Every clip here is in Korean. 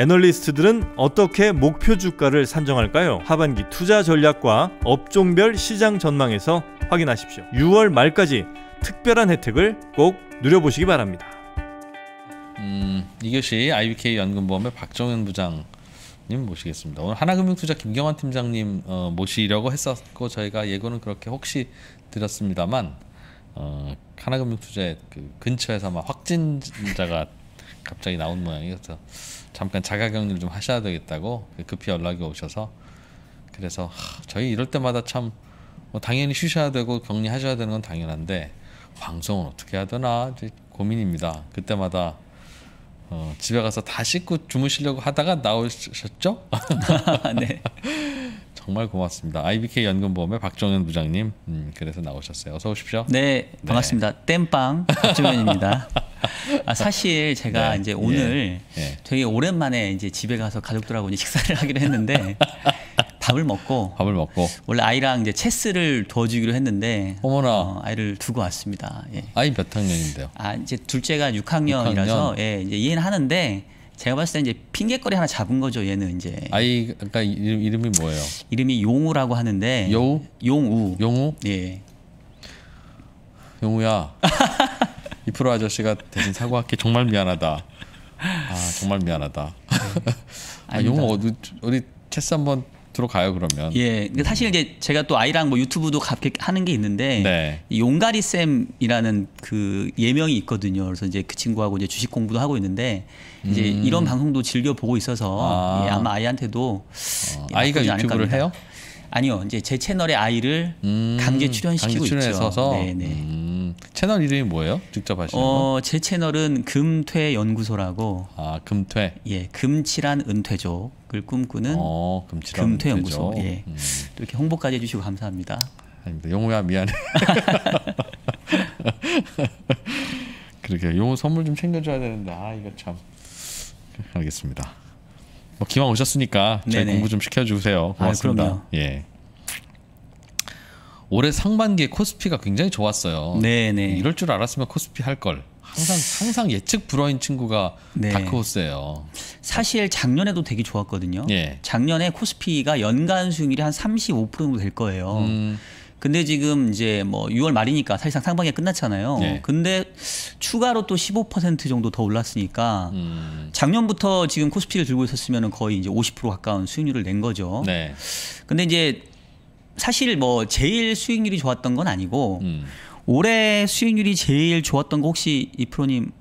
애널리스트들은 어떻게 목표 주가를 산정할까요? 하반기 투자 전략과 업종별 시장 전망에서 확인하십시오. 6월 말까지 특별한 혜택을 꼭 누려보시기 바랍니다. 음, 이것이 IBK 연금보험의 박정현 부장 님 모시겠습니다. 오늘 하나금융투자 김경환 팀장님 어, 모시려고 했었고 저희가 예고는 그렇게 혹시 드렸습니다만 어, 하나금융투자의 그 근처에서 막 확진자가 갑자기 나온 모양이어서 잠깐 자가격리를 좀 하셔야 되겠다고 그 급히 연락이 오셔서 그래서 하, 저희 이럴 때마다 참뭐 당연히 쉬셔야 되고 격리하셔야 되는 건 당연한데 방송은 어떻게 해야 되나 고민입니다. 그때마다 어, 집에 가서 다 씻고 주무시려고 하다가 나오셨죠? 네. 정말 고맙습니다. IBK 연금보험의 박정현 부장님, 음, 그래서 나오셨어요. 어서 오십시오. 네, 네. 반갑습니다. 네. 땜빵 박정현입니다. 아, 사실 제가 네. 이제 오늘 예. 예. 되게 오랜만에 이제 집에 가서 가족들하고 이제 식사를 하기로 했는데 밥을 먹고 밥을 먹고 원래 아이랑 이제 체스를 도와주기로 했는데 어머나 어, 아이를 두고 왔습니다. 예. 아이 몇 학년인데요? 아 이제 둘째가 6학년이라서 6학년? 예 이제 이해는 하는데 제가 봤을 때 이제 핑계거리 하나 잡은 거죠 얘는 이제 아이 그러니까 이름, 이 뭐예요? 이름이 용우라고 하는데 여우? 용우 용우 예 용우야 이프로 아저씨가 대신 사과할게 정말 미안하다. 아 정말 미안하다. 아, 용어 어디 어디 체스 한번 들어가요 그러면. 예, 근데 사실 이제 제가 또 아이랑 뭐 유튜브도 같이 하는 게 있는데 네. 용가리 쌤이라는 그 예명이 있거든요. 그래서 이제 그 친구하고 이제 주식 공부도 하고 있는데 이제 음. 이런 방송도 즐겨 보고 있어서 아. 예, 아마 아이한테도 어, 아이가 유튜브를 해요? 아니요, 이제 제 채널에 아이를 음. 강제 출연시키고 강제 출연해서서? 있죠. 네네. 네. 음. 채널 이름이 뭐예요? 직접 하시는 어, 거? 제 채널은 금퇴 연구소라고. 아 금퇴. 예, 금칠한 은퇴족을 꿈꾸는 어, 금퇴 연구소. 예, 음. 이렇게 홍보까지 해주시고 감사합니다. 아닙니다. 용우야 미안해. 그렇게 용우 선물 좀 챙겨줘야 되는데 아 이거 참. 알겠습니다. 뭐 기왕 오셨으니까 저희 네네. 공부 좀 시켜주세요. 아, 고맙습니다. 아, 예. 올해 상반기에 코스피가 굉장히 좋았어요. 네네. 네. 이럴 줄 알았으면 코스피 할 걸. 항상 항상 예측 불허인 친구가 네. 다크호스예요. 사실 작년에도 되게 좋았거든요. 예. 작년에 코스피가 연간 수익률이 한 35% 정도 될 거예요. 음. 근데 지금 이제 뭐 6월 말이니까 사실상 상반기가 끝났잖아요. 네. 근데 추가로 또 15% 정도 더 올랐으니까 음. 작년부터 지금 코스피를 들고 있었으면 거의 이제 50% 가까운 수익률을 낸 거죠. 네. 근데 이제 사실 뭐 제일 수익률이 좋았던 건 아니고 음. 올해 수익률이 제일 좋았던 거 혹시 이 프로님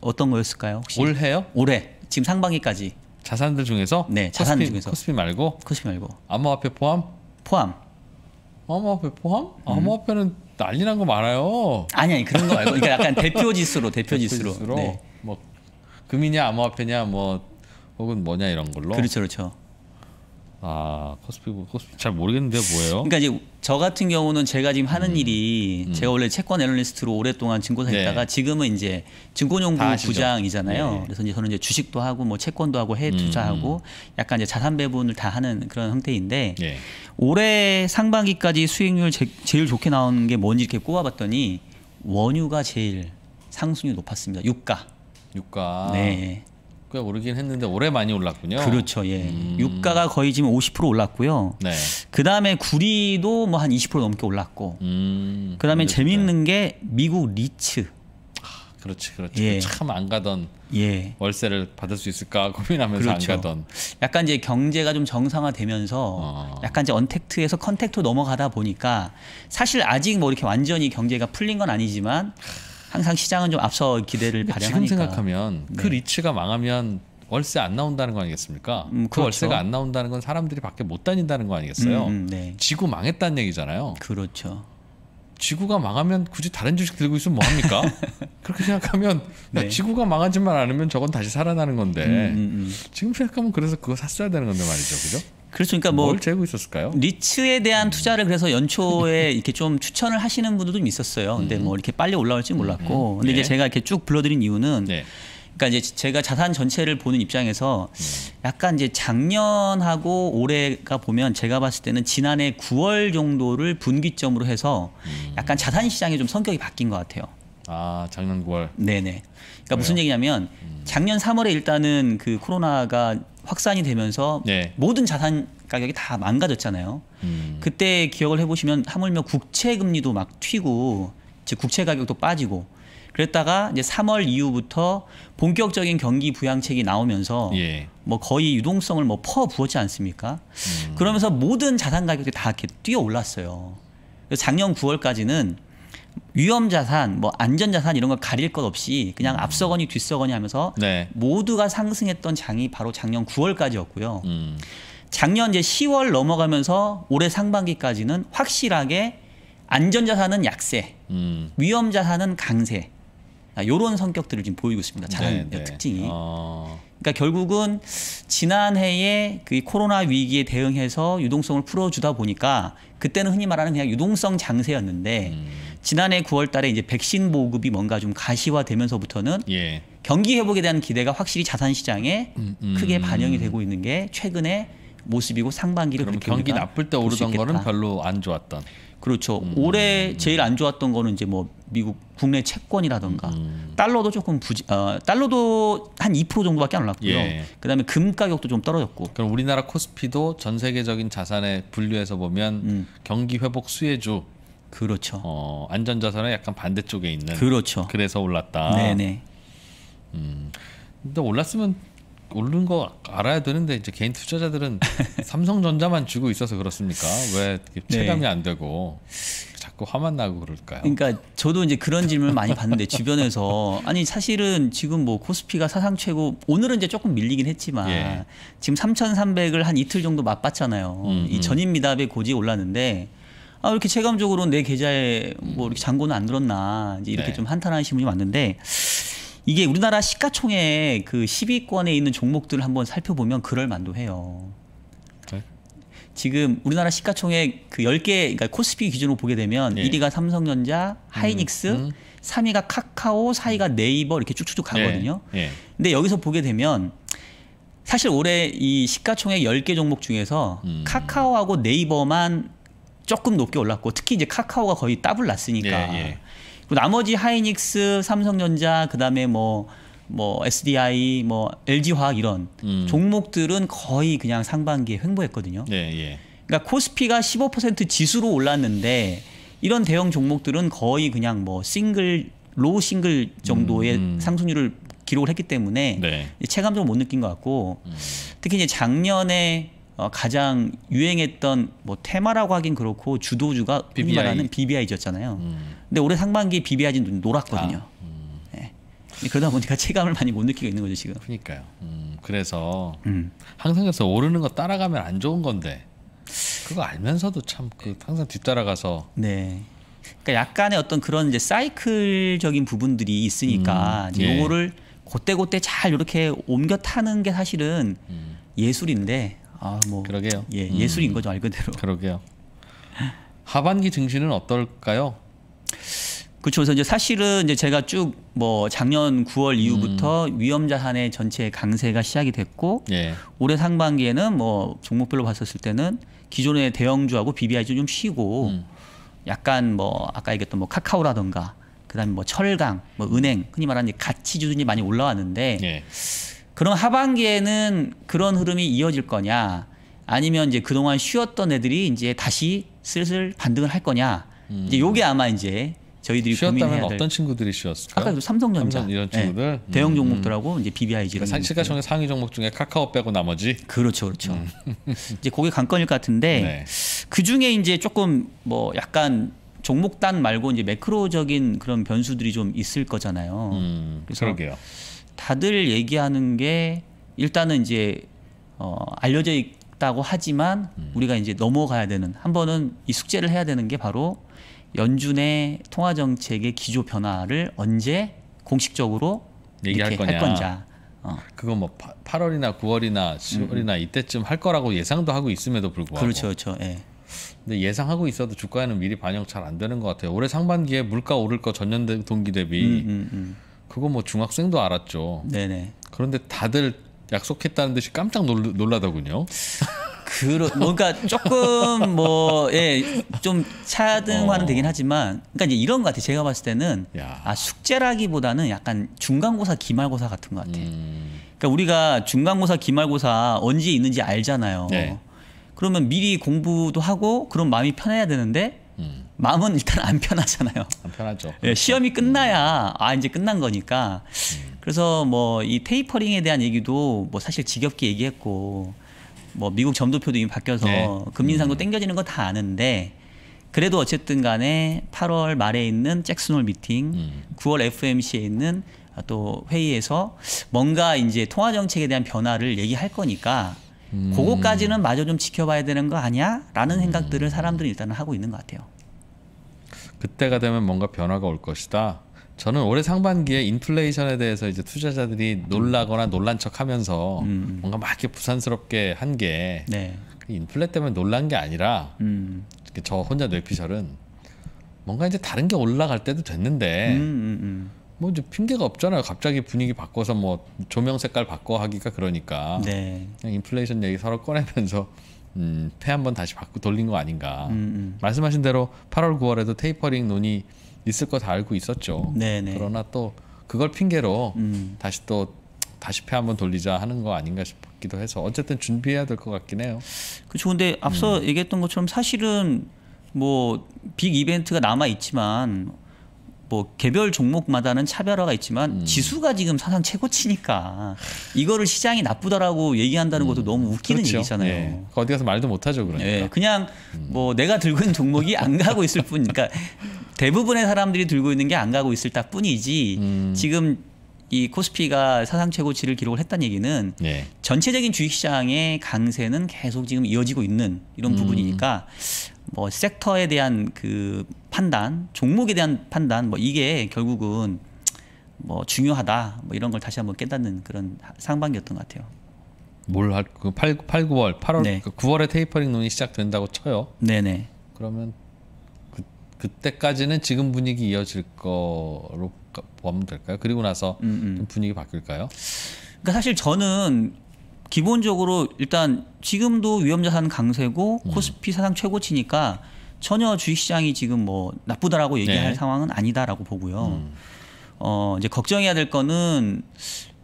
어떤 거였을까요? 혹시 올해요? 올해 지금 상반기까지 자산들 중에서 네 자산 코스피, 중에서 코스피 말고 코스피 말고 암호화폐 포함 포함 암호화폐 포함 음. 암호화폐는 난리 난 거 많아요 아니 아니 그런 거 말고 그러니까 약간 대표 지수로 대표, 지수로, 지수로 네. 뭐 금이냐 암호화폐냐 뭐 혹은 뭐냐 이런 걸로 그렇죠 그렇죠 아 코스피 코스피 잘모르겠는데 뭐예요? 그러니까 이제 저 같은 경우는 제가 지금 하는 음. 일이 음. 제가 원래 채권 애널리스트로 오랫동안 증권사 네. 있다가 지금은 이제 증권연구 부장이잖아요. 네. 그래서 이제 저는 이제 주식도 하고 뭐 채권도 하고 해 음. 투자하고 음. 약간 이제 자산 배분을 다 하는 그런 형태인데 네. 올해 상반기까지 수익률 제, 제일 좋게 나오는 게 뭔지 이렇게 꼽아봤더니 원유가 제일 상승률 높았습니다. 유가. 유가. 네. 꽤 오르긴 했는데 올해 많이 올랐군요. 그렇죠. 예. 음. 유가가 거의 지금 50% 올랐고요. 네. 그다음에 구리도 뭐 한 20% 넘게 올랐고. 음. 그다음에 근데, 재밌는 게 미국 리츠. 아, 그렇지. 그렇지. 예. 참안 가던 예. 월세를 받을 수 있을까 고민하면서 그렇죠. 안 가던. 약간 이제 경제가 좀 정상화되면서 어. 약간 이제 언택트에서 컨택트로 넘어가다 보니까 사실 아직 뭐 이렇게 완전히 경제가 풀린 건 아니지만 항상 시장은 좀 앞서 기대를 발현하니까. 지금 생각하면 네. 그 리츠가 망하면 월세 안 나온다는 거 아니겠습니까? 음, 그 그렇죠. 그 월세가 안 나온다는 건 사람들이 밖에 못 다닌다는 거 아니겠어요? 음, 음, 네. 지구 망했다는 얘기잖아요. 그렇죠. 지구가 망하면 굳이 다른 주식 들고 있으면 뭐합니까? 그렇게 생각하면 네. 지구가 망하지만 않으면 저건 다시 살아나는 건데 음, 음, 음, 지금 생각하면 그래서 그거 샀어야 되는 건데 말이죠. 그죠? 그렇죠. 그러니까 뭐 재고 있었을까요? 리츠에 대한 투자를 그래서 연초에 이렇게 좀 추천을 하시는 분들도 있었어요. 근데 음. 뭐 이렇게 빨리 올라올지 몰랐고. 음. 근데 네. 이제 제가 이렇게 쭉 불러드린 이유는 네. 그러니까 이제 제가 자산 전체를 보는 입장에서 음. 약간 이제 작년하고 올해가 보면 제가 봤을 때는 지난해 9월 정도를 분기점으로 해서 약간 자산 시장이 좀 성격이 바뀐 것 같아요. 아 작년 9월. 네네. 그러니까 왜요? 무슨 얘기냐면 작년 3월에 일단은 그 코로나가 확산이 되면서 네. 모든 자산 가격이 다 망가졌잖아요. 음. 그때 기억을 해보시면 하물며 국채 금리도 막 튀고 이제 국채 가격도 빠지고 그랬다가 이제 3월 이후부터 본격적인 경기 부양책이 나오면서 예. 뭐 거의 유동성을 뭐퍼 부었지 않습니까? 음. 그러면서 모든 자산 가격이 다 이렇게 뛰어 올랐어요. 작년 9월까지는 위험 자산, 뭐 안전 자산 이런 걸 가릴 것 없이 그냥 음. 앞서거니 뒤서거니 하면서 네. 모두가 상승했던 장이 바로 작년 9월까지였고요. 음. 작년 이제 10월 넘어가면서 올해 상반기까지는 확실하게 안전 자산은 약세, 음. 위험 자산은 강세. 아, 요런 성격들을 지금 보이고 있습니다. 자산 네, 네, 특징이. 어... 그러니까 결국은 지난해에 그 코로나 위기에 대응해서 유동성을 풀어주다 보니까 그때는 흔히 말하는 그냥 유동성 장세였는데 음. 지난해 9월 달에 이제 백신 보급이 뭔가 좀 가시화되면서부터는 예. 경기 회복에 대한 기대가 확실히 자산 시장에 음, 음. 크게 반영이 되고 있는 게 최근의 모습이고 상반기를 그럼 경기 나쁠 때 오르던 거는 별로 안 좋았던. 그렇죠. 음. 올해 제일 안 좋았던 거는 이제 뭐 미국 국내 채권이라던가 음. 달러도 조금 부지 어, 달러도 한 2% 정도밖에 안 올랐고요. 예. 그다음에 금 가격도 좀 떨어졌고. 그럼 우리나라 코스피도 전 세계적인 자산의분류에서 보면 음. 경기 회복 수혜주 그렇죠. 어, 안전자산은 약간 반대쪽에 있는. 그렇죠. 그래서 올랐다. 네네. 음, 근데 올랐으면 오른 거 알아야 되는데 이제 개인 투자자들은 삼성전자만 주고 있어서 그렇습니까? 왜 네. 체감이 네. 안 되고 자꾸 화만 나고 그럴까요? 그러니까 저도 이제 그런 질문을 많이 받는데 주변에서 아니 사실은 지금 뭐 코스피가 사상 최고 오늘은 이제 조금 밀리긴 했지만 예. 지금 삼천삼백을한 이틀 정도 맞봤잖아요 음, 음. 이 음. 전입 미답의 고지 올랐는데 아, 이렇게 체감적으로 내 계좌에 뭐 이렇게 잔고는 안 들었나 이제 이렇게 네. 좀 한탄하시는 분이 많은데 이게 우리나라 시가총액 그 10위권에 있는 종목들을 한번 살펴보면 그럴 만도 해요. 지금 우리나라 시가총액 그 10개 그러니까 코스피 기준으로 보게 되면 네. 1위가 삼성전자, 하이닉스, 음, 음. 3위가 카카오, 4위가 네이버 이렇게 쭉쭉쭉 네. 가거든요. 네. 근데 여기서 보게 되면 사실 올해 이 시가총액 10개 종목 중에서 음. 카카오하고 네이버만 조금 높게 올랐고 특히 이제 카카오가 거의 따블 났으니까 예, 예. 그리고 나머지 하이닉스, 삼성전자 그다음에 뭐뭐 뭐 SDI, 뭐 LG화학 뭐 이런 음. 종목들은 거의 그냥 상반기에 횡보했거든요. 예, 예. 그러니까 코스피가 15% 지수로 올랐는데 이런 대형 종목들은 거의 그냥 뭐 싱글 로우 싱글 정도의 음, 음. 상승률을 기록을 했기 때문에 네. 체감적으로 못 느낀 것 같고 음. 특히 이제 작년에 어, 가장 유행했던 뭐 테마라고 하긴 그렇고 주도주가 BBI. 말하는 BBI였잖아요. 음. 근데 올해 상반기에 BBI 놀았거든요 아, 음. 네. 그러다 보니까 체감을 많이 못 느끼고 있는 거죠 지금. 그러니까요. 음, 그래서 음. 항상 그래서 오르는 거 따라가면 안 좋은 건데 그거 알면서도 참 그 항상 뒤따라가서. 네. 그러니까 약간의 어떤 그런 이제 사이클적인 부분들이 있으니까 음, 예. 요거를 그때그때 잘 이렇게 옮겨 타는 게 사실은 음. 예술인데 아, 뭐 그러게요. 예, 음. 예술인 음. 거죠 말 그대로. 그러게요. 하반기 증시는 어떨까요? 그렇죠. 그래서 이제 사실은 이제 제가 쭉 뭐 작년 9월 이후부터 음. 위험 자산의 전체 강세가 시작이 됐고 예. 올해 상반기에는 뭐 종목별로 봤었을 때는 기존의 대형주하고 BBI주 좀 쉬고 음. 약간 뭐 아까 얘기했던 뭐 카카오라던가 그다음에 뭐 철강, 뭐 은행 흔히 말하는 가치 주들이 많이 올라왔는데 예. 그럼 하반기에는 그런 흐름이 이어질 거냐? 아니면 이제 그동안 쉬었던 애들이 이제 다시 슬슬 반등을 할 거냐? 음. 이제 요게 아마 이제 저희들이 쉬었다면 어떤 친구들이 쉬었을까? 아까 그 삼성전자 삼성 이런 네. 친구들 네. 대형 종목들하고 음. 이제 BBIG 그 그러니까 상, 시가총 상위 종목 중에 카카오 빼고 나머지 그렇죠, 그렇죠. 음. 이제 그게 관건일 것 같은데 네. 그 중에 이제 조금 뭐 약간 종목단 말고 이제 매크로적인 그런 변수들이 좀 있을 거잖아요. 음, 그래서 그러게요. 다들 얘기하는 게 일단은 이제 어, 알려져 있다고 하지만 음. 우리가 이제 넘어가야 되는 한 번은 이 숙제를 해야 되는 게 바로 연준의 통화 정책의 기조 변화를 언제 공식적으로 얘기할 거냐. 할 건자. 어. 그건 뭐 8월이나 9월이나 10월이나 음. 이때쯤 할 거라고 예상도 하고 있음에도 불구하고 그렇죠, 그렇죠. 예. 근데 예상하고 있어도 주가에는 미리 반영 잘 안 되는 것 같아요. 올해 상반기에 물가 오를 거 전년 동기 대비 음, 음, 음. 그거 뭐 중학생도 알았죠. 네네. 그런데 다들 약속했다는 듯이 깜짝 놀, 놀라더군요. 그러, 뭔가 조금 뭐, 예, 좀 차등화는 어. 되긴 하지만, 그러니까 이제 이런 것 같아요. 제가 봤을 때는, 야. 아, 숙제라기보다는 약간 중간고사, 기말고사 같은 것 같아요. 음. 그러니까 우리가 중간고사, 기말고사 언제 있는지 알잖아요. 네. 그러면 미리 공부도 하고, 그런 마음이 편해야 되는데, 마음은 일단 안 편하잖아요. 안 편하죠. 예, 그렇죠. 시험이 음. 끝나야 아 이제 끝난 거니까. 음. 그래서 뭐 이 테이퍼링에 대한 얘기도 뭐 사실 지겹게 얘기했고 뭐 미국 점도표도 이미 바뀌어서 네. 금리 인상도 음. 땡겨지는 거 다 아는데 그래도 어쨌든 간에 8월 말에 있는 잭슨홀 미팅, 음. 9월 FMC에 있는 아, 또 회의에서 뭔가 이제 통화 정책에 대한 변화를 얘기할 거니까 음. 그거까지는 마저 좀 지켜봐야 되는 거 아니야? 라는 음. 생각들을 사람들이 일단은 하고 있는 것 같아요. 그때가 되면 뭔가 변화가 올 것이다. 저는 올해 상반기에 인플레이션에 대해서 이제 투자자들이 놀라거나 놀란 척하면서 음. 음. 뭔가 막 이렇게 부산스럽게 한게 네. 그 인플레 때문에 놀란 게 아니라 음. 저 혼자 뇌피셜은 뭔가 이제 다른 게 올라갈 때도 됐는데 음, 음, 음, 뭐 이제 핑계가 없잖아요. 갑자기 분위기 바꿔서 뭐 조명 색깔 바꿔 하기가 그러니까 네. 그냥 인플레이션 얘기 서로 꺼내면서 음, 폐 한번 다시 바꾸 돌린 거 아닌가. 음, 음. 말씀하신 대로 8월 9월에도 테이퍼링 논의 있을 거 다 알고 있었죠. 네네. 네. 그러나 또 그걸 핑계로 음. 다시 또 다시 폐 한번 돌리자 하는 거 아닌가 싶기도 해서 어쨌든 준비해야 될 것 같긴 해요. 그렇죠. 근데 앞서 음. 얘기했던 것처럼 사실은 뭐 빅 이벤트가 남아 있지만 뭐 개별 종목마다는 차별화가 있지만 음. 지수가 지금 사상 최고치니까 이거를 시장이 나쁘다라고 얘기한다는 것도 음. 너무 웃기는 그렇죠. 얘기잖아요. 예. 그 어디 가서 말도 못하죠 그러니까. 예. 그냥 음. 뭐 내가 들고 있는 종목이 안 가고 있을 뿐, 그러니까 대부분의 사람들이 들고 있는 게 안 가고 있을 딱 뿐이지 음. 지금 이 코스피가 사상 최고치를 기록을 했다는 얘기는 예. 전체적인 주식시장의 강세는 계속 지금 이어지고 있는 이런 음. 부분이니까 뭐 섹터에 대한 그 판단, 종목에 대한 판단 뭐 이게 결국은 뭐 중요하다 뭐 이런 걸 다시 한번 깨닫는 그런 상반기였던 것 같아요. 뭘그 8, 8, 9월, 8월, 네. 9월에 그 테이퍼링 논이 시작된다고 쳐요. 네네. 그러면 그, 그때까지는 지금 분위기 이어질 거로 보면 될까요? 그리고 나서 음, 음. 분위기 바뀔까요? 그러니까 사실 저는 기본적으로 일단 지금도 위험 자산 강세고 음. 코스피 사상 최고치니까 전혀 주식시장이 지금 뭐 나쁘다라고 네. 얘기할 네. 상황은 아니다라고 보고요. 음. 어 이제 걱정해야 될 거는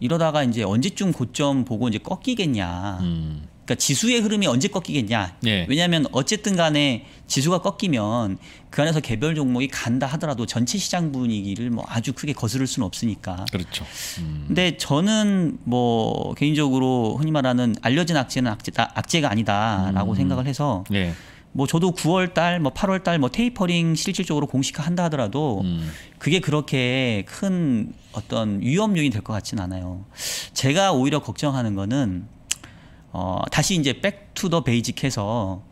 이러다가 이제 언제쯤 고점 보고 이제 꺾이겠냐. 음. 그러니까 지수의 흐름이 언제 꺾이겠냐. 예. 왜냐하면 어쨌든 간에 지수가 꺾이면 그 안에서 개별 종목이 간다 하더라도 전체 시장 분위기를 뭐 아주 크게 거스를 수는 없으니까. 그렇죠. 음. 근데 저는 뭐 개인적으로 흔히 말하는 알려진 악재는 악재, 아, 악재가 아니다라고 음. 생각을 해서 예. 뭐 저도 9월 달, 뭐 8월 달, 뭐 테이퍼링 실질적으로 공식화한다 하더라도 음. 그게 그렇게 큰 어떤 위험 요인 이될 것 같지는 않아요. 제가 오히려 걱정하는 거는 어, 다시 이제 백투 더 베이직해서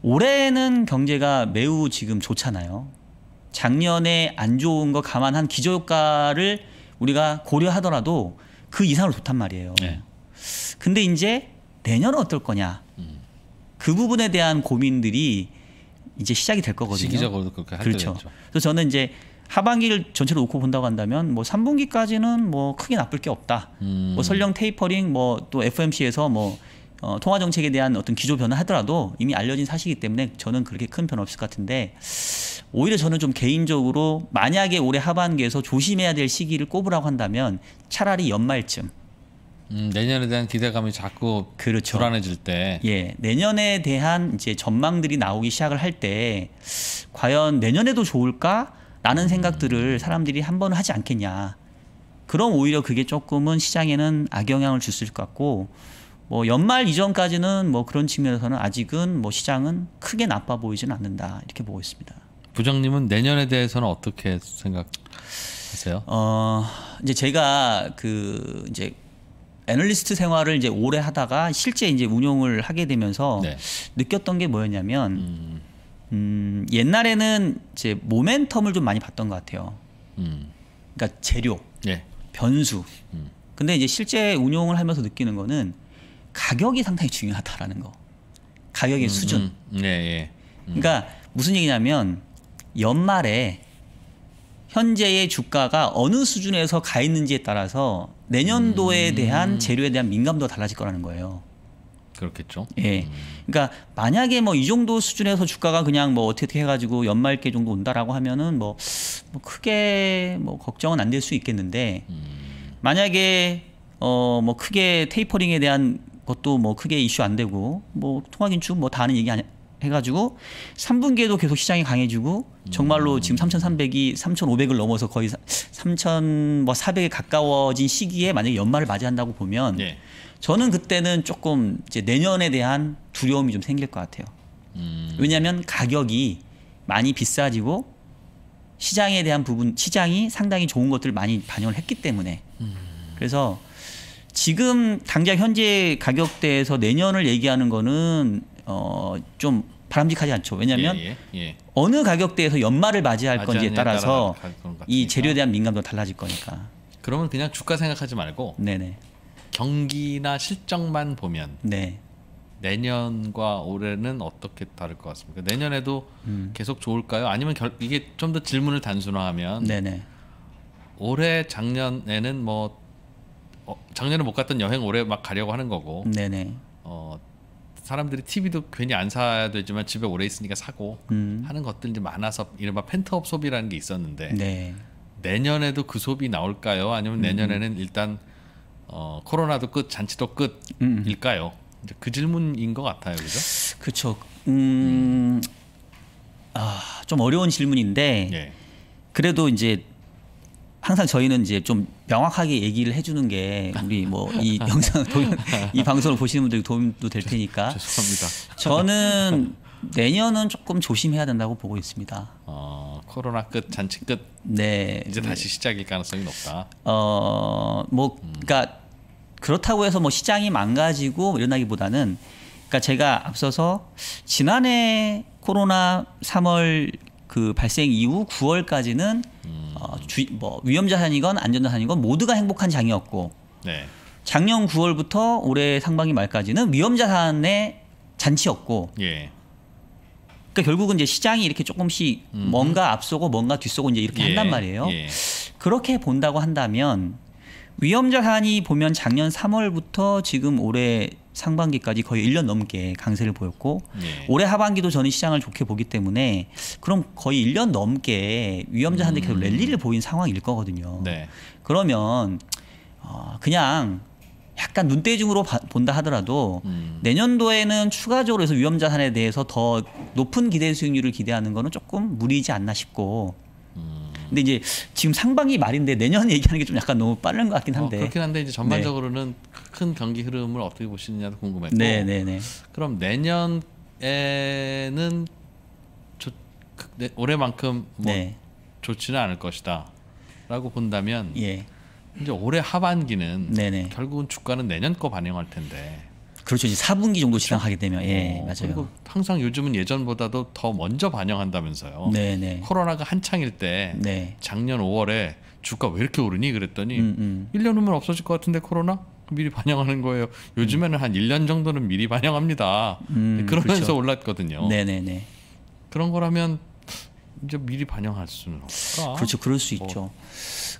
올해는 경제가 매우 지금 좋잖아요. 작년에 안 좋은 거 감안한 기저효과를 우리가 고려하더라도 그 이상으로 좋단 말이에요. 네. 근데 이제 내년은 어떨 거냐. 음. 그 부분에 대한 고민들이 이제 시작이 될 거거든요. 시기적으로도 그렇게 할 그렇죠. 그래서 저는 이제 하반기를 전체로 놓고 본다고 한다면 뭐 3분기까지는 뭐 크게 나쁠 게 없다. 음. 뭐 설령 테이퍼링 뭐 또 FMC에서 뭐 어, 통화 정책에 대한 어떤 기조 변화 하더라도 이미 알려진 사실이기 때문에 저는 그렇게 큰 변화 없을 것 같은데 오히려 저는 좀 개인적으로 만약에 올해 하반기에서 조심해야 될 시기를 꼽으라고 한다면 차라리 연말쯤 음, 내년에 대한 기대감이 자꾸 그렇죠. 불안해질 때. 예, 내년에 대한 이제 전망들이 나오기 시작을 할 때 과연 내년에도 좋을까? 라는 생각들을 사람들이 한 번 하지 않겠냐. 그럼 오히려 그게 조금은 시장에는 악영향을 줄 수 있을것 같고 뭐 연말 이전까지는 뭐 그런 측면에서는 아직은 뭐 시장은 크게 나빠 보이지는 않는다 이렇게 보고 있습니다. 부장님은 내년에 대해서는 어떻게 생각하세요? 어 이제 제가 그 이제 애널리스트 생활을 이제 오래 하다가 실제 이제 운용을 하게 되면서 네. 느꼈던 게 뭐였냐면 음. 음, 옛날에는 이제 모멘텀을 좀 많이 봤던 것 같아요. 음. 그러니까 재료, 예. 변수. 음. 근데 이제 실제 운용을 하면서 느끼는 거는 가격이 상당히 중요하다라는 거. 가격의 음, 수준. 음. 예, 예. 음. 그러니까 무슨 얘기냐면 연말에 현재의 주가가 어느 수준에서 가 있는지에 따라서 내년도에 대한 재료에 대한 민감도가 달라질 거라는 거예요. 그렇겠죠. 예. 그러니까 만약에 뭐 이 정도 수준에서 주가가 그냥 뭐 어떻게 해가지고 연말께 정도 온다라고 하면은 뭐, 뭐 크게 뭐 걱정은 안 될 수 있겠는데 만약에 어뭐 크게 테이퍼링에 대한 것도 뭐 크게 이슈 안 되고 뭐 통화 긴축 뭐 다는 얘기 아니 해가지고 3분기에도 계속 시장이 강해지고 정말로 음. 지금 3,300이 3,500을 넘어서 거의 3,400에 뭐 가까워진 시기에 만약에 연말을 맞이한다고 보면 네. 저는 그때는 조금 이제 내년에 대한 두려움이 좀 생길 것 같아요. 음. 왜냐하면 가격이 많이 비싸지고 시장에 대한 부분 시장이 상당히 좋은 것들을 많이 반영을 했기 때문에 음. 그래서 지금 당장 현재 가격대에서 내년을 얘기하는 거는 어좀 바람직하지 않죠. 왜냐하면 예, 예, 예. 어느 가격대에서 연말을 맞이할 건지에 네, 따라서 이 재료에 대한 민감도 달라질 거니까. 그러면 그냥 주가 생각하지 말고 네네. 경기나 실적만 보면 네. 내년과 올해는 어떻게 다를 것 같습니까? 내년에도 음. 계속 좋을까요? 아니면 결, 이게 좀 더 질문을 단순화하면 네네. 올해 작년에는 뭐 어, 작년에 못 갔던 여행 올해 막 가려고 하는 거고 네네. 어, 사람들이 TV도 괜히 안 사야 되지만 집에 오래 있으니까 사고 음. 하는 것들이 많아서 이른바 펜트업 소비라는 게 있었는데 네. 내년에도 그 소비 나올까요? 아니면 음. 내년에는 음. 일단 어, 코로나도 끝, 잔치도 끝일까요? 음. 그 질문인 것 같아요, 그죠? 그렇죠. 음, 아, 좀 어려운 질문인데 예. 그래도 이제 항상 저희는 이제 좀 명확하게 얘기를 해주는 게 우리 뭐 이 영상 도움, 이 방송을 보시는 분들이 도움도 될 테니까. 죄송합니다. 저는 내년은 조금 조심해야 된다고 보고 있습니다. 어, 코로나 끝, 잔치 끝. 네. 이제 다시 시작일 가능성이 높다. 어, 뭐, 음. 그러니까 그렇다고 해서 뭐 시장이 망가지고 이러나기보다는, 그러니까 제가 앞서서 지난해 코로나 3월 그 발생 이후 9월까지는 음. 어, 주, 뭐 위험 자산이건 안전 자산이건 모두가 행복한 장이었고. 네. 작년 9월부터 올해 상반기 말까지는 위험 자산의 잔치였고 예. 그러니까 결국은 이제 시장이 이렇게 조금씩 음. 뭔가 앞서고 뭔가 뒤서고 이제 이렇게 예. 한단 말이에요. 예. 그렇게 본다고 한다면 위험자 산이 보면 작년 3월부터 지금 올해 상반기까지 거의 1년 넘게 강세를 보였고 예. 올해 하반기도 저는 시장을 좋게 보기 때문에 그럼 거의 1년 넘게 위험자 산이 음. 계속 랠리를 보인 상황일 거거든요. 네. 그러면 어, 그냥 약간 눈대중으로 본다 하더라도 음. 내년도에는 추가적으로 해서 위험 자산에 대해서 더 높은 기대 수익률을 기대하는 거는 조금 무리지 않나 싶고 음. 근데 이제 지금 상반기 말인데 내년 얘기하는 게 좀 약간 너무 빠른 것 같긴 어, 한데 어, 그렇긴 한데 이제 네. 전반적으로는 네. 큰 경기 흐름을 어떻게 보시느냐도 궁금했고 네, 네, 네. 그럼 내년에는 조, 그, 올해만큼 뭐 네. 좋지는 않을 것이다라고 본다면 예. 이제 올해 하반기는 네네. 결국은 주가는 내년 거 반영할 텐데. 그렇죠. 이제 4분기 정도 지나가게 되면 예, 어, 맞아요. 그리고 항상 요즘은 예전보다도 더 먼저 반영한다면서요. 네네. 코로나가 한창일 때 네. 작년 5월에 주가 왜 이렇게 오르니 그랬더니 음, 음. 1년 후면 없어질 것 같은데 코로나 미리 반영하는 거예요. 요즘에는 음. 한 1년 정도는 미리 반영합니다. 음, 네, 그러면서 그렇죠. 올랐거든요. 네네네. 그런 거라면 이제 미리 반영할 수는 없을까? 그렇죠. 그럴 수 뭐. 있죠.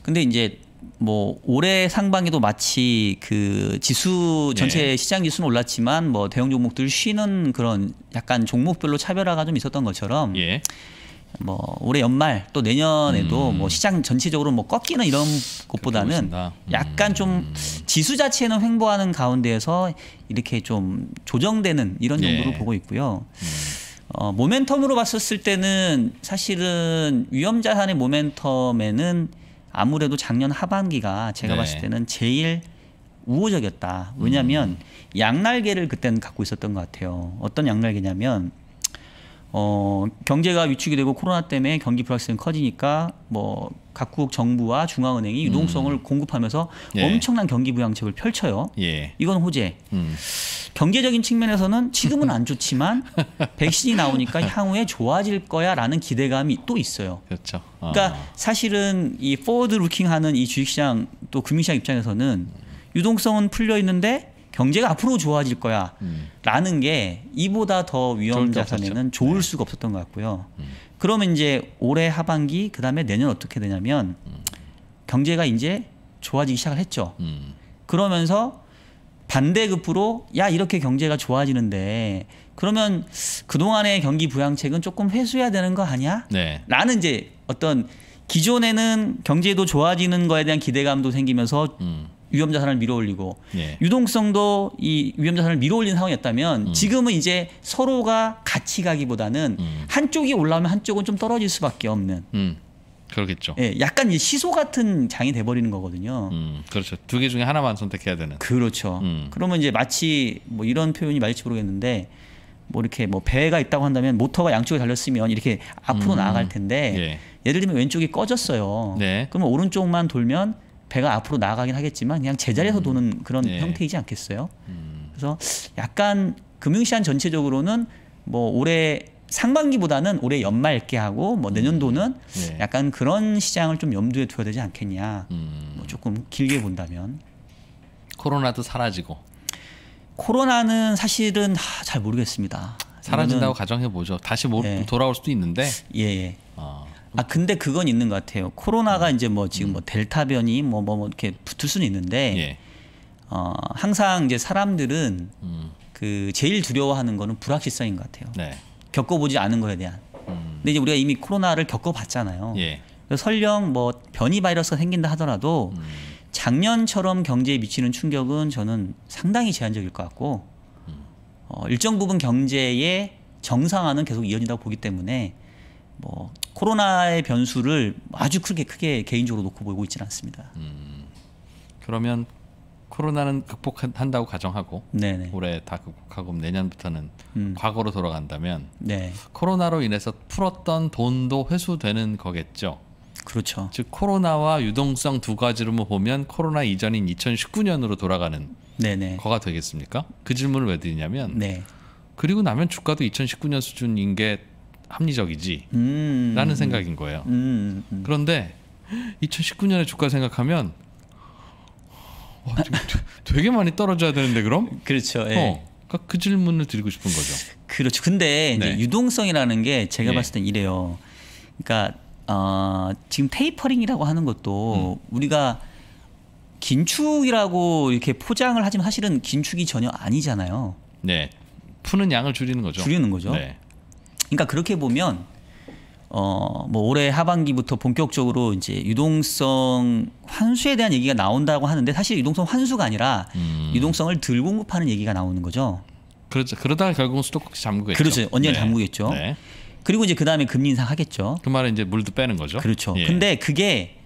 근데 이제 뭐 올해 상반기도 마치 그 지수 전체 네. 시장 지수는 올랐지만 뭐 대형 종목들 쉬는 그런 약간 종목별로 차별화가 좀 있었던 것처럼 예. 뭐 올해 연말 또 내년에도 음. 뭐 시장 전체적으로 뭐 꺾이는 이런 것보다는 음. 약간 좀 지수 자체는 횡보하는 가운데에서 이렇게 좀 조정되는 이런 네. 정도로 보고 있고요. 음. 어, 모멘텀으로 봤었을 때는 사실은 위험 자산의 모멘텀에는 아무래도 작년 하반기가 제가 네. 봤을 때는 제일 우호적이었다. 왜냐하면 음. 양날개를 그때는 갖고 있었던 것 같아요. 어떤 양날개냐면 어, 경제가 위축이 되고 코로나 때문에 경기 불확실성이 커지니까 뭐 각국 정부와 중앙은행이 음. 유동성을 음. 공급하면서 예. 엄청난 경기 부양책을 펼쳐요. 예. 이건 호재. 음. 경제적인 측면에서는 지금은 안 좋지만 백신이 나오니까 향후에 좋아질 거야라는 기대감이 또 있어요. 그렇죠. 그러니까 아. 그러니까 사실은 이 포워드 루킹하는 이 주식시장 또 금융시장 입장에서는 유동성은 풀려 있는데 경제가 앞으로 좋아질 거야라는 음. 게 이보다 더 위험 자산에는 좋을 네. 수가 없었던 것 같고요. 음. 그러면 이제 올해 하반기 그다음에 내년 어떻게 되냐면 음. 경제가 이제 좋아지기 시작을 했죠. 음. 그러면서 반대급으로야 이렇게 경제가 좋아지는데 그러면 그동안의 경기 부양책은 조금 회수해야 되는 거 아니야? 네. 라는 이제 어떤 기존에는 경제도 좋아지는 거에 대한 기대감도 생기면서 음. 위험 자산을 밀어올리고 예. 유동성도 이 위험 자산을 밀어올린 상황이었다면 음. 지금은 이제 서로가 같이 가기보다는 음. 한쪽이 올라오면 한쪽은 좀 떨어질 수밖에 없는 음. 그렇겠죠. 예, 약간 이제 시소 같은 장이 돼버리는 거거든요. 음, 그렇죠. 두 개 중에 하나만 선택해야 되는. 그렇죠. 음. 그러면 이제 마치 뭐 이런 표현이 맞을지 모르겠는데 뭐 이렇게 뭐 배가 있다고 한다면 모터가 양쪽에 달렸으면 이렇게 앞으로 음. 나아갈 텐데 예. 예를 들면 왼쪽이 꺼졌어요. 네. 그러면 오른쪽만 돌면 배가 앞으로 나아가긴 하겠지만 그냥 제자리에서 음. 도는 그런 네. 형태이지 않겠어요. 음. 그래서 약간 금융시장 전체적으로는 뭐 올해 상반기보다는 올해 연말 있게 하고 뭐 내년도는 네. 약간 그런 시장을 좀 염두에 둬야 되지 않겠냐. 음. 뭐 조금 길게 본다면 코로나도 사라지고 코로나는 사실은 하, 잘 모르겠습니다. 사라진다고 가정해 보죠. 다시 뭐 예. 돌아올 수도 있는데. 예. 예. 아 근데 그건 있는 것 같아요. 코로나가 이제 뭐 지금 뭐 음. 델타 변이 뭐뭐 뭐, 뭐, 이렇게 붙을 수는 있는데 예. 어, 항상 이제 사람들은 음. 그 제일 두려워하는 거는 불확실성인 것 같아요. 네. 겪어보지 않은 거에 대한. 음. 근데 이제 우리가 이미 코로나를 겪어봤잖아요. 예. 설령 뭐 변이 바이러스가 생긴다 하더라도 음. 작년처럼 경제에 미치는 충격은 저는 상당히 제한적일 것 같고 음. 어, 일정 부분 경제에 정상화는 계속 이어진다고 보기 때문에 뭐 코로나의 변수를 아주 크게 크게 개인적으로 놓고 보고 있지는 않습니다. 음, 그러면 코로나는 극복한다고 가정하고 네네. 올해 다 극복하고 내년부터는 음. 과거로 돌아간다면 네. 코로나로 인해서 풀었던 돈도 회수되는 거겠죠. 그렇죠. 즉 코로나와 유동성 두 가지로 보면 코로나 이전인 2019년으로 돌아가는 네네. 거가 되겠습니까? 그 질문을 왜 드리냐면 네. 그리고 나면 주가도 2019년 수준인 게 합리적이지라는 음. 생각인 거예요. 음. 음. 음. 그런데 2019년의 주가 생각하면 와, 되게 많이 떨어져야 되는데 그럼? 그렇죠. 예. 어, 그러니까 그 질문을 드리고 싶은 거죠. 그렇죠. 근데 네. 유동성이라는 게 제가 예. 봤을 땐 이래요. 그러니까 어, 지금 테이퍼링이라고 하는 것도 음. 우리가 긴축이라고 이렇게 포장을 하지만 사실은 긴축이 전혀 아니잖아요. 네. 푸는 양을 줄이는 거죠. 줄이는 거죠. 네. 그러니까 그렇게 보면 어, 뭐 올해 하반기부터 본격적으로 이제 유동성 환수에 대한 얘기가 나온다고 하는데 사실 유동성 환수가 아니라 음. 유동성을 들 공급하는 얘기가 나오는 거죠. 그렇죠. 그러다 결국은 수도꼭지 잠그겠죠. 그렇죠. 언젠가 네. 잠그겠죠. 네. 그리고 이제 그 다음에 금리 인상하겠죠. 그 말은 이제 물도 빼는 거죠. 그렇죠. 예. 근데 그게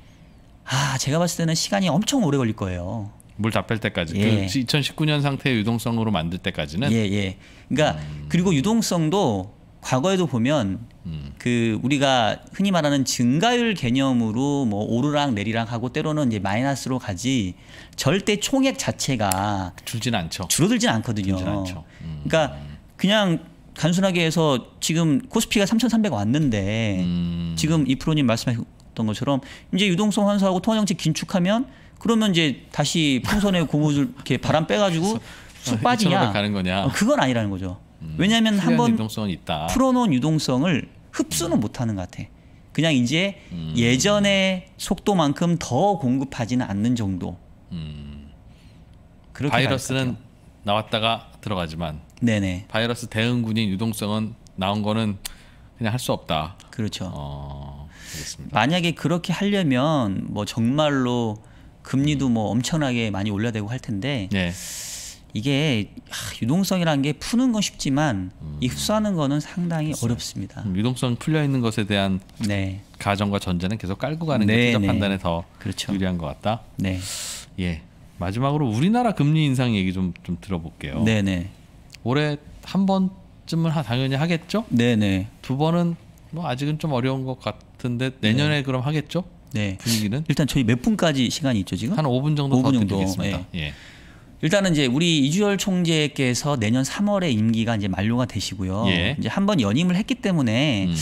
아 제가 봤을 때는 시간이 엄청 오래 걸릴 거예요. 물 다 뺄 때까지 예. 그 2019년 상태의 유동성으로 만들 때까지는 예예. 예. 그러니까 음. 그리고 유동성도 과거에도 보면 음. 그 우리가 흔히 말하는 증가율 개념으로 뭐 오르락 내리락 하고 때로는 이제 마이너스로 가지 절대 총액 자체가 줄진 않죠. 줄어들진 않거든요. 않죠. 음. 그러니까 그냥 단순하게 해서 지금 코스피가 3,300 왔는데 음. 지금 이 프로님 말씀하셨던 것처럼 이제 유동성 환수하고 통화 정책 긴축하면 그러면 이제 다시 풍선에 고무줄 이렇게 바람 빼가지고 쑥 빠지냐? 가는 거냐? 어, 그건 아니라는 거죠. 음, 왜냐하면 한번 풀어놓은 유동성을 흡수는 못하는 것 같아. 그냥 이제 음. 예전의 속도만큼 더 공급하지는 않는 정도. 음. 바이러스는 나왔다가 들어가지만 네네. 바이러스 대응군인 유동성은 나온 거는 그냥 할 수 없다. 그렇죠. 어, 만약에 그렇게 하려면 뭐 정말로 금리도 음. 뭐 엄청나게 많이 올려야 되고 할 텐데 네. 이게 유동성이라는 게 푸는 건 쉽지만 음. 이 흡수하는 거는 상당히 그렇 어렵습니다. 유동성 풀려 있는 것에 대한 네. 가정과 전제는 계속 깔고 가는 네, 게 투자 네. 판단에 더 그렇죠. 유리한 것 같다. 네. 예. 마지막으로 우리나라 금리 인상 얘기 좀, 좀 들어볼게요. 네네. 네. 올해 한 번쯤은 당연히 하겠죠? 네네. 네. 두 번은 뭐 아직은 좀 어려운 것 같은데 네. 내년에 그럼 하겠죠? 네. 분위기는 일단 저희 몇 분까지 시간이 있죠 지금? 한 5분 정도 5분 정도. 예. 예. 일단은 이제 우리 이주열 총재께서 내년 3월에 임기가 이제 만료가 되시고요. 예. 이제 한 번 연임을 했기 때문에 음.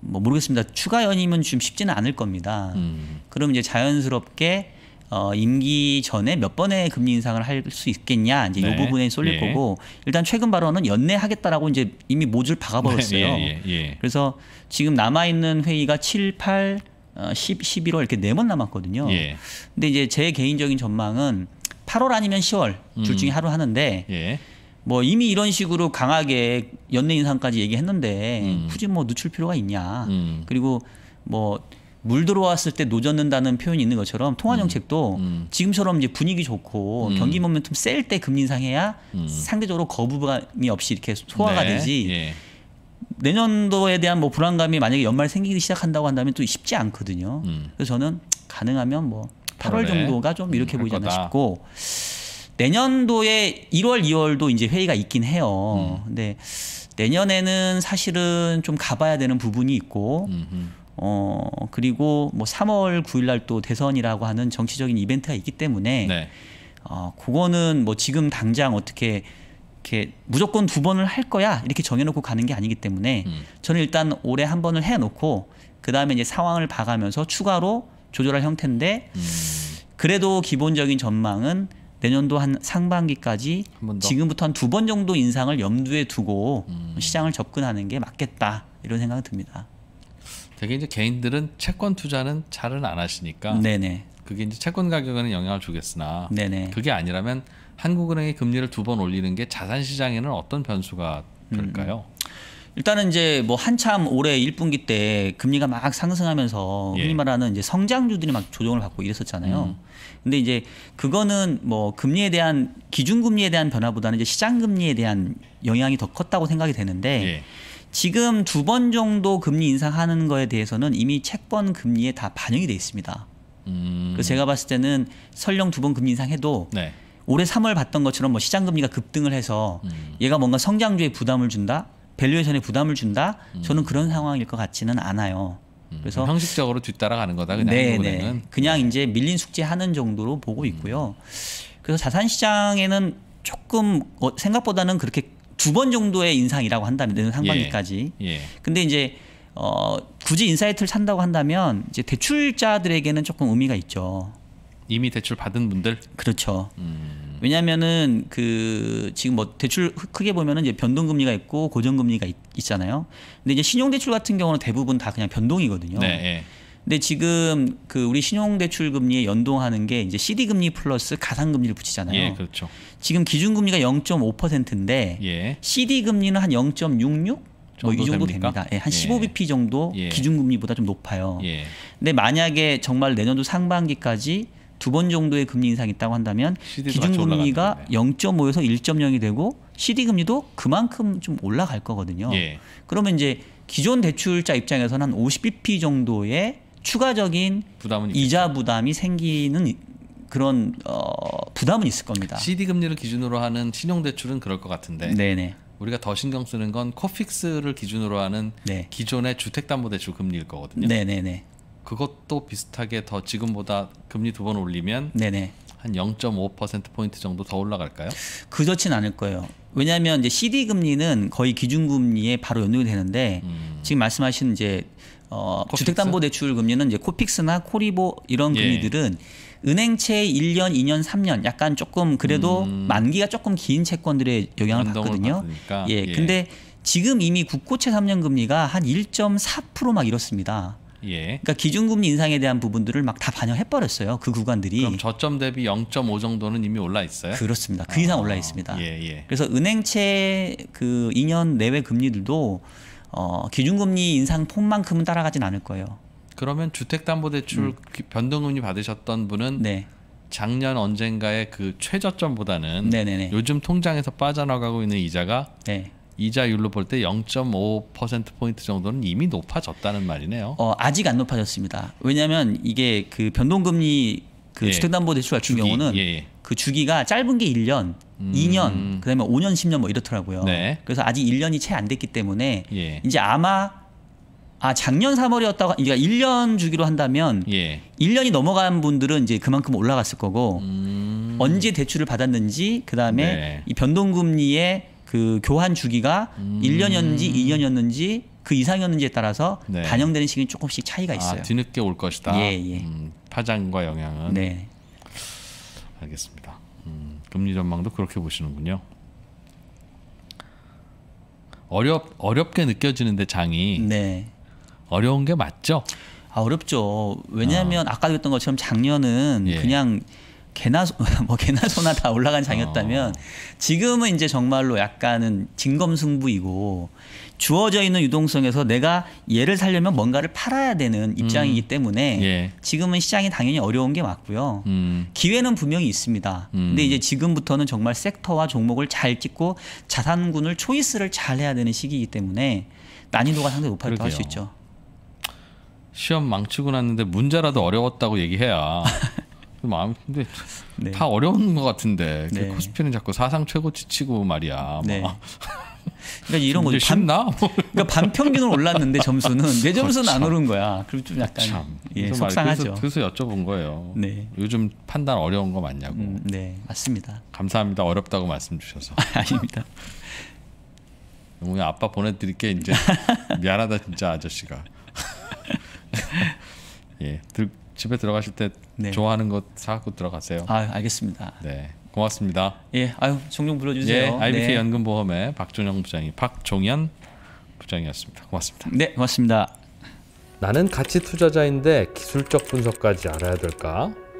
뭐 모르겠습니다. 추가 연임은 좀 쉽지는 않을 겁니다. 음. 그럼 이제 자연스럽게 어, 임기 전에 몇 번의 금리 인상을 할 수 있겠냐 이제 네. 이 부분에 쏠릴 예. 거고 일단 최근 발언은 연내 하겠다라고 이제 이미 모줄 박아버렸어요. 네, 네. 예. 예. 그래서 지금 남아 있는 회의가 7, 8, 10, 11월 이렇게 네 번 남았거든요. 예. 근데 이제 제 개인적인 전망은 8월 아니면 10월 음. 둘 중에 하루 하는데 예. 뭐 이미 이런 식으로 강하게 연내 인상까지 얘기했는데 음. 굳이 뭐 늦출 필요가 있냐. 음. 그리고 뭐 물 들어왔을 때 노젓는다는 표현이 있는 것처럼 통화 정책도 음. 음. 지금처럼 이제 분위기 좋고 음. 경기 모멘텀 셀때 금리 인상해야 상대적으로 거부감이 없이 이렇게 소화가 네. 되지. 예. 내년도에 대한 뭐 불안감이 만약에 연말 생기기 시작한다고 한다면 또 쉽지 않거든요. 그래서 저는 가능하면 뭐 8월 정도가 좀 이렇게 음, 보이지 않나 싶고 내년도에 1월, 2월도 이제 회의가 있긴 해요. 음. 근데 내년에는 사실은 좀 가봐야 되는 부분이 있고, 음흠. 어, 그리고 뭐 3월 9일날 또 대선이라고 하는 정치적인 이벤트가 있기 때문에, 네. 어, 그거는 뭐 지금 당장 어떻게 이렇게 무조건 두 번을 할 거야 이렇게 정해놓고 가는 게 아니기 때문에 음. 저는 일단 올해 한 번을 해놓고 그 다음에 이제 상황을 봐가면서 추가로 조절할 형태인데 음. 그래도 기본적인 전망은 내년도 한 상반기까지 한 지금부터 한 두 번 정도 인상을 염두에 두고 음. 시장을 접근하는 게 맞겠다 이런 생각이 듭니다. 되게 이제 개인들은 채권 투자는 잘은 안 하시니까 네네. 그게 이제 채권 가격에는 영향을 주겠으나 네네. 그게 아니라면 한국은행이 금리를 두 번 올리는 게 자산 시장에는 어떤 변수가 음. 될까요? 음. 일단은 이제 뭐 한참 올해 1분기 때 금리가 막 상승하면서 예. 흔히 말하는 이제 성장주들이 막 조정을 받고 이랬었잖아요. 음. 근데 이제 그거는 뭐 금리에 대한 기준금리에 대한 변화보다는 이제 시장금리에 대한 영향이 더 컸다고 생각이 되는데 예. 지금 두 번 정도 금리 인상하는 거에 대해서는 이미 채권 금리에 다 반영이 돼 있습니다. 음. 그래서 제가 봤을 때는 설령 두 번 금리 인상해도 네. 올해 3월 봤던 것처럼 뭐 시장 금리가 급등을 해서 음. 얘가 뭔가 성장주에 부담을 준다. 밸류에이션에 부담을 준다? 음. 저는 그런 상황일 것 같지는 않아요. 음, 그래서 형식적으로 뒤따라가는 거다 그냥 네네. 네. 그냥 네. 이제 밀린 숙제 하는 정도로 보고 음. 있고요. 그래서 자산 시장에는 조금 어, 생각보다는 그렇게 두 번 정도의 인상이라고 한다면 상반기까지. 예. 예. 근데 이제 어, 굳이 인사이트를 산다고 한다면 이제 대출자들에게는 조금 의미가 있죠. 이미 대출 받은 분들? 그렇죠. 음. 왜냐면은 그 지금 뭐 대출 크게 보면은 이제 변동금리가 있고 고정금리가 있, 잖아요 근데 이제 신용대출 같은 경우는 대부분 다 그냥 변동이거든요. 네, 예. 근데 지금 그 우리 신용대출 금리에 연동하는 게 이제 CD 금리 플러스 가상 금리를 붙이잖아요. 예, 그렇죠. 지금 기준 금리가 0.5%인데 예. CD 금리는 한 0.66? 뭐이 정도 됩니까? 됩니다. 예, 한 예. 15bp 정도 예. 기준 금리보다 좀 높아요. 예. 근데 만약에 정말 내년도 상반기까지 두번 정도의 금리 인상이 있다고 한다면 기준금리가 0.5에서 1.0이 되고 CD 금리도 그만큼 좀 올라갈 거거든요. 예. 그러면 이제 기존 대출자 입장에서는 한 50bp 정도의 추가적인 부담은 이자 부담이 생기는 그런 어, 부담은 있을 겁니다. CD 금리를 기준으로 하는 신용 대출은 그럴 것 같은데. 네네. 우리가 더 신경 쓰는 건 코픽스를 기준으로 하는 네. 기존의 주택담보대출 금리일 거거든요. 네네네. 그것도 비슷하게 더 지금보다 금리 두 번 올리면 네네. 한 0.5%포인트 정도 더 올라갈까요? 그렇진 않을 거예요. 왜냐하면 이제 CD 금리는 거의 기준금리에 바로 연동이 되는데 음. 지금 말씀하신 이제 어, 주택담보대출 금리는 이제 코픽스나 코리보 이런 예. 금리들은 예. 은행채 1년, 2년, 3년 약간 조금 그래도 음. 만기가 조금 긴 채권들의 영향을 받거든요. 받으니까. 예, 예. 근데 지금 이미 국고채 3년 금리가 한 1.4%막 이렇습니다. 예. 그러니까 기준금리 인상에 대한 부분들을 막 다 반영해 버렸어요. 그 구간들이. 그럼 저점 대비 0.5 정도는 이미 올라 있어요? 그렇습니다. 그 이상 아, 올라 있습니다. 예, 예. 그래서 은행채 그 2년 내외 금리들도 어, 기준금리 인상 폭만큼은 따라가진 않을 거예요. 그러면 주택담보대출 음. 변동금리 받으셨던 분은 네. 작년 언젠가의 그 최저점보다는 네네네. 네, 네. 요즘 통장에서 빠져나가고 있는 이자가 네. 이자율로 볼 때 0.5%포인트 정도는 이미 높아졌다는 말이네요. 어, 아직 안 높아졌습니다. 왜냐하면 이게 그 변동금리 그 예. 주택담보대출 같은 주기. 경우는 예, 예. 그 주기가 짧은 게 1년, 음. 2년, 그다음에 5년, 10년 뭐 이렇더라고요. 네. 그래서 아직 1년이 채 안 됐기 때문에 예. 이제 아마 아 작년 3월이었다가 그러니까 1년 주기로 한다면 예. 1년이 넘어간 분들은 이제 그만큼 올라갔을 거고 음. 언제 대출을 받았는지 그다음에 네. 이 변동금리에 그 교환 주기가 음. 1년이었는지 2년이었는지 그 이상이었는지에 따라서 네. 반영되는 시기는 조금씩 차이가 아, 있어요. 아, 뒤늦게 올 것이다. 예, 예. 음, 파장과 영향은. 네. 알겠습니다. 음, 금리 전망도 그렇게 보시는군요. 어렵 어렵게 느껴지는데 장이 네. 어려운 게 맞죠? 아 어렵죠. 왜냐하면 어. 아. 아까도 했던 것처럼 작년은 예. 그냥 개나 소, 뭐 개나 소나 다 올라간 아. 장이었다면 지금은 이제 정말로 약간은 진검승부이고 주어져 있는 유동성에서 내가 얘를 살려면 뭔가를 팔아야 되는 입장이기 음. 때문에 예. 지금은 시장이 당연히 어려운 게 맞고요. 음. 기회는 분명히 있습니다. 음. 근데 이제 지금부터는 정말 섹터와 종목을 잘 찍고 자산군을 초이스를 잘 해야 되는 시기이기 때문에 난이도가 상당히 높아질수 있죠. 시험 망치고 났는데 문제라도 어려웠다고 얘기해야 마음이 근데 네. 다 어려운 것 같은데 그 네. 코스피는 자꾸 사상 최고치 치고 말이야. 뭐. 네. 그러니까 이런 거죠. 쉽나? 반, 뭐. 그러니까 반평균은 올랐는데 점수는 내 점수는 안 그렇죠. 오른 거야. 그리좀 약간 예, 그래서 속상하죠. 그래서, 그래서, 여쭤본 거예요. 네. 요즘 판단 어려운 거 맞냐고. 음, 네, 맞습니다. 감사합니다. 어렵다고 말씀 주셔서. 아닙니다. 용이 아빠 보내드릴게 이제 미안하다 진짜 아저씨가. 예, 들, 집에 들어가실 때 네. 좋아하는 것 사갖고 들어가세요. 아 알겠습니다. 네. 고맙습니다. 예, 아유 종종 불러주세요. 예, IBK 네. 연금보험의 박종영 부장이 박종현 부장이었습니다. 고맙습니다. 네, 고맙습니다. 나는 가치 투자자인데 기술적 분석까지 알아야 될까?